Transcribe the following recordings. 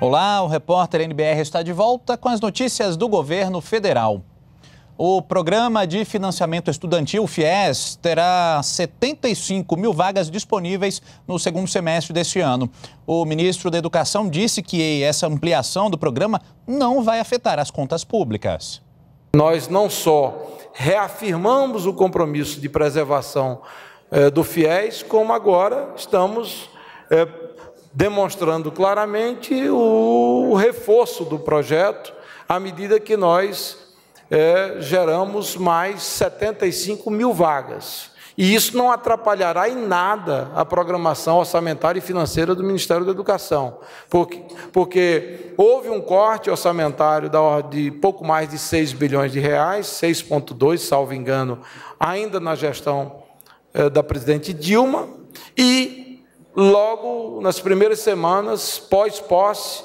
Olá, o repórter NBR está de volta com as notícias do governo federal. O Programa de Financiamento Estudantil, FIES, terá 75 mil vagas disponíveis no segundo semestre deste ano. O ministro da Educação disse que essa ampliação do programa não vai afetar as contas públicas. Nós não só reafirmamos o compromisso de preservação eh, do FIES, como agora estamos eh, demonstrando claramente o reforço do projeto à medida que nós é, geramos mais 75 mil vagas. E isso não atrapalhará em nada a programação orçamentária e financeira do Ministério da Educação, porque, porque houve um corte orçamentário da ordem de pouco mais de 6 bilhões de reais, 6,2, salvo engano, ainda na gestão é, da presidente Dilma, e Logo, nas primeiras semanas, pós-posse,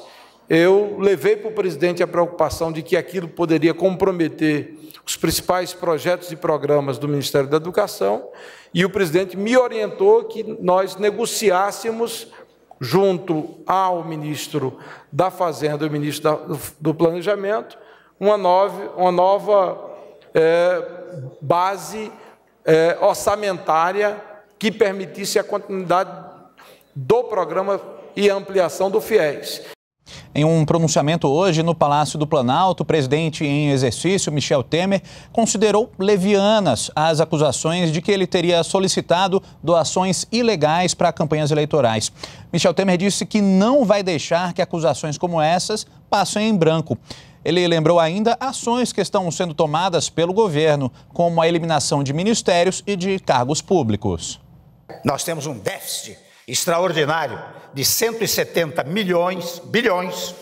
eu levei para o presidente a preocupação de que aquilo poderia comprometer os principais projetos e programas do Ministério da Educação, e o presidente me orientou que nós negociássemos junto ao ministro da Fazenda e o ministro do Planejamento, uma nova, uma nova é, base é, orçamentária que permitisse a continuidade do programa e ampliação do FIES. Em um pronunciamento hoje no Palácio do Planalto, o presidente em exercício, Michel Temer, considerou levianas as acusações de que ele teria solicitado doações ilegais para campanhas eleitorais. Michel Temer disse que não vai deixar que acusações como essas passem em branco. Ele lembrou ainda ações que estão sendo tomadas pelo governo, como a eliminação de ministérios e de cargos públicos. Nós temos um déficit extraordinário de 170 milhões, bilhões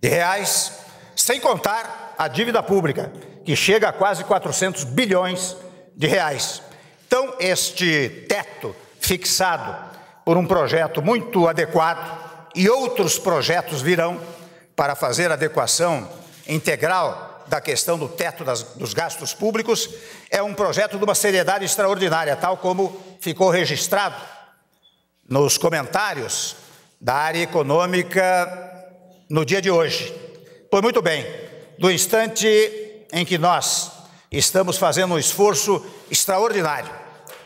de reais, sem contar a dívida pública, que chega a quase 400 bilhões de reais. Então, este teto fixado por um projeto muito adequado e outros projetos virão para fazer adequação integral da questão do teto das, dos gastos públicos, é um projeto de uma seriedade extraordinária, tal como ficou registrado nos comentários da área econômica no dia de hoje. Pois muito bem, do instante em que nós estamos fazendo um esforço extraordinário,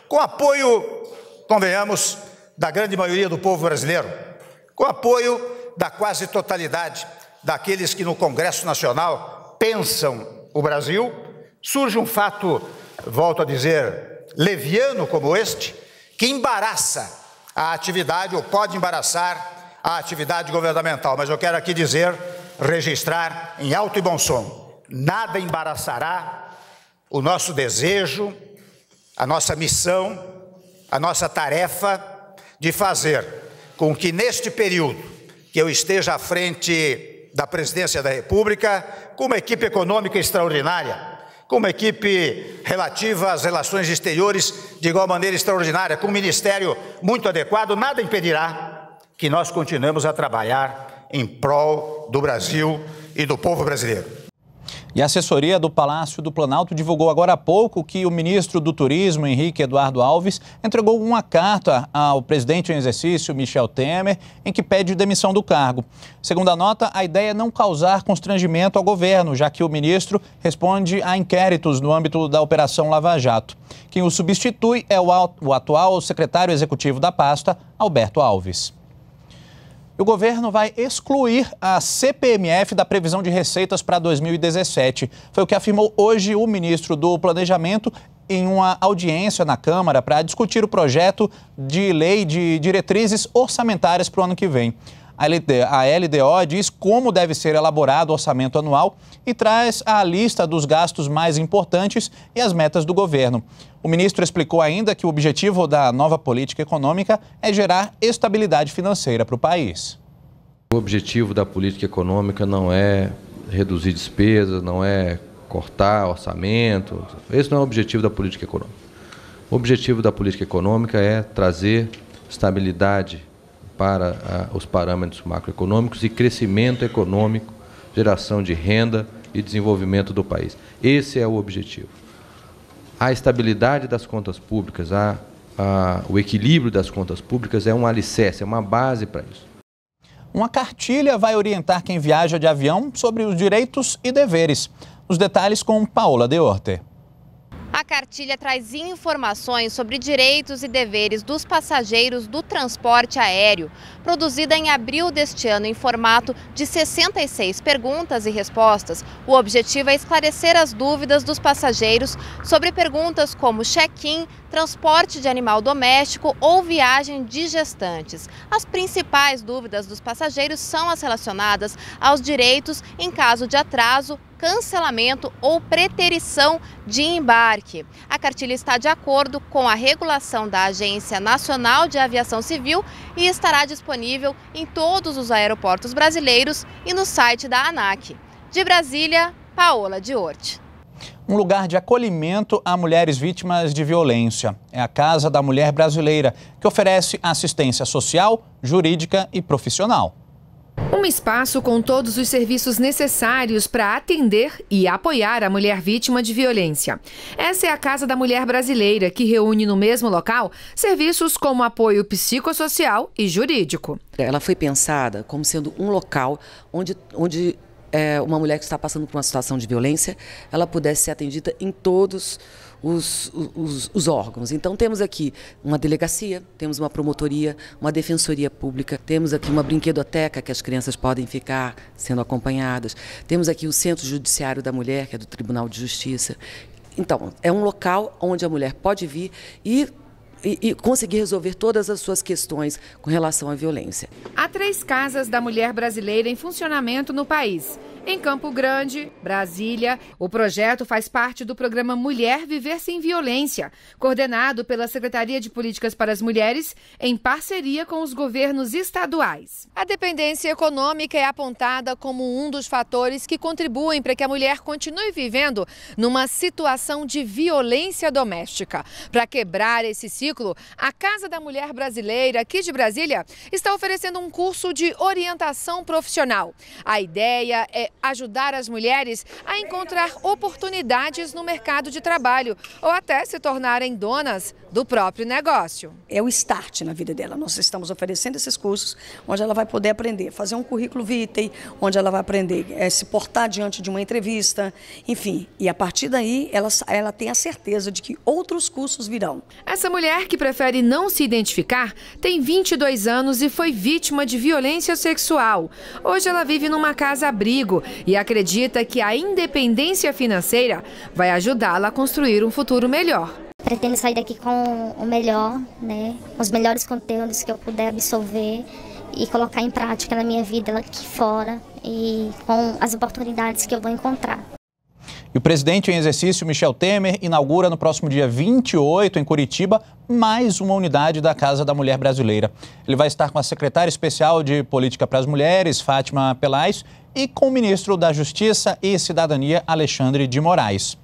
com apoio, convenhamos, da grande maioria do povo brasileiro, com apoio da quase totalidade daqueles que no Congresso Nacional pensam o Brasil, surge um fato, volto a dizer, leviano como este, que embaraça a atividade ou pode embaraçar a atividade governamental. Mas eu quero aqui dizer, registrar em alto e bom som: nada embaraçará o nosso desejo, a nossa missão, a nossa tarefa de fazer com que neste período que eu esteja à frente da presidência da República, com uma equipe econômica extraordinária, com uma equipe relativa às relações exteriores de igual maneira extraordinária, com um ministério muito adequado, nada impedirá que nós continuemos a trabalhar em prol do Brasil e do povo brasileiro. E a assessoria do Palácio do Planalto divulgou agora há pouco que o ministro do Turismo, Henrique Eduardo Alves, entregou uma carta ao presidente em exercício, Michel Temer, em que pede demissão do cargo. Segundo a nota, a ideia é não causar constrangimento ao governo, já que o ministro responde a inquéritos no âmbito da Operação Lava Jato. Quem o substitui é o atual secretário executivo da pasta, Alberto Alves o governo vai excluir a CPMF da previsão de receitas para 2017. Foi o que afirmou hoje o ministro do Planejamento em uma audiência na Câmara para discutir o projeto de lei de diretrizes orçamentárias para o ano que vem. A LDO diz como deve ser elaborado o orçamento anual e traz a lista dos gastos mais importantes e as metas do governo. O ministro explicou ainda que o objetivo da nova política econômica é gerar estabilidade financeira para o país. O objetivo da política econômica não é reduzir despesas, não é cortar orçamento. Esse não é o objetivo da política econômica. O objetivo da política econômica é trazer estabilidade para ah, os parâmetros macroeconômicos e crescimento econômico, geração de renda e desenvolvimento do país. Esse é o objetivo. A estabilidade das contas públicas, a, a, o equilíbrio das contas públicas é um alicerce, é uma base para isso. Uma cartilha vai orientar quem viaja de avião sobre os direitos e deveres. Os detalhes com Paula Orte. A cartilha traz informações sobre direitos e deveres dos passageiros do transporte aéreo, produzida em abril deste ano em formato de 66 perguntas e respostas. O objetivo é esclarecer as dúvidas dos passageiros sobre perguntas como check-in, transporte de animal doméstico ou viagem de gestantes. As principais dúvidas dos passageiros são as relacionadas aos direitos em caso de atraso cancelamento ou preterição de embarque. A cartilha está de acordo com a regulação da Agência Nacional de Aviação Civil e estará disponível em todos os aeroportos brasileiros e no site da ANAC. De Brasília, Paola Diorte um lugar de acolhimento a mulheres vítimas de violência. É a Casa da Mulher Brasileira, que oferece assistência social, jurídica e profissional. Um espaço com todos os serviços necessários para atender e apoiar a mulher vítima de violência. Essa é a Casa da Mulher Brasileira, que reúne no mesmo local serviços como apoio psicossocial e jurídico. Ela foi pensada como sendo um local onde, onde é, uma mulher que está passando por uma situação de violência, ela pudesse ser atendida em todos os os, os, os, órgãos. Então, temos aqui uma delegacia, temos uma promotoria, uma defensoria pública, temos aqui uma brinquedoteca que as crianças podem ficar sendo acompanhadas, temos aqui o Centro Judiciário da Mulher, que é do Tribunal de Justiça. Então, é um local onde a mulher pode vir e e, conseguir resolver todas as suas questões com relação à violência. Há três casas da mulher brasileira em funcionamento no país. Em Campo Grande, Brasília, o projeto faz parte do programa Mulher Viver Sem Violência, coordenado pela Secretaria de Políticas para as Mulheres em parceria com os governos estaduais. A dependência econômica é apontada como um dos fatores que contribuem para que a mulher continue vivendo numa situação de violência doméstica. Para quebrar esse ciclo, a Casa da Mulher Brasileira, aqui de Brasília, está oferecendo um curso de orientação profissional. A ideia é ajudar as mulheres a encontrar oportunidades no mercado de trabalho ou até se tornarem donas do próprio negócio. É o start na vida dela. Nós estamos oferecendo esses cursos onde ela vai poder aprender, fazer um currículo vitae, onde ela vai aprender a eh, se portar diante de uma entrevista, enfim. E a partir daí, ela, ela tem a certeza de que outros cursos virão. Essa mulher que prefere não se identificar tem 22 anos e foi vítima de violência sexual. Hoje ela vive numa casa-abrigo e acredita que a independência financeira vai ajudá-la a construir um futuro melhor. Pretendo sair daqui com o melhor, né? Os melhores conteúdos que eu puder absorver e colocar em prática na minha vida aqui fora e com as oportunidades que eu vou encontrar. E o presidente em exercício, Michel Temer, inaugura no próximo dia 28, em Curitiba, mais uma unidade da Casa da Mulher Brasileira. Ele vai estar com a secretária especial de Política para as Mulheres, Fátima Pelais, e com o ministro da Justiça e Cidadania, Alexandre de Moraes.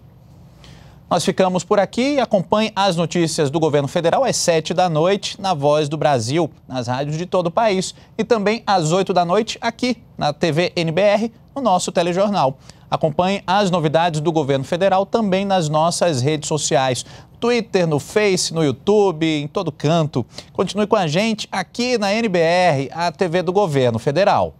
Nós ficamos por aqui. Acompanhe as notícias do governo federal às 7 da noite na Voz do Brasil, nas rádios de todo o país e também às 8 da noite aqui na TV NBR, no nosso telejornal. Acompanhe as novidades do governo federal também nas nossas redes sociais. Twitter, no Face, no YouTube, em todo canto. Continue com a gente aqui na NBR, a TV do Governo Federal.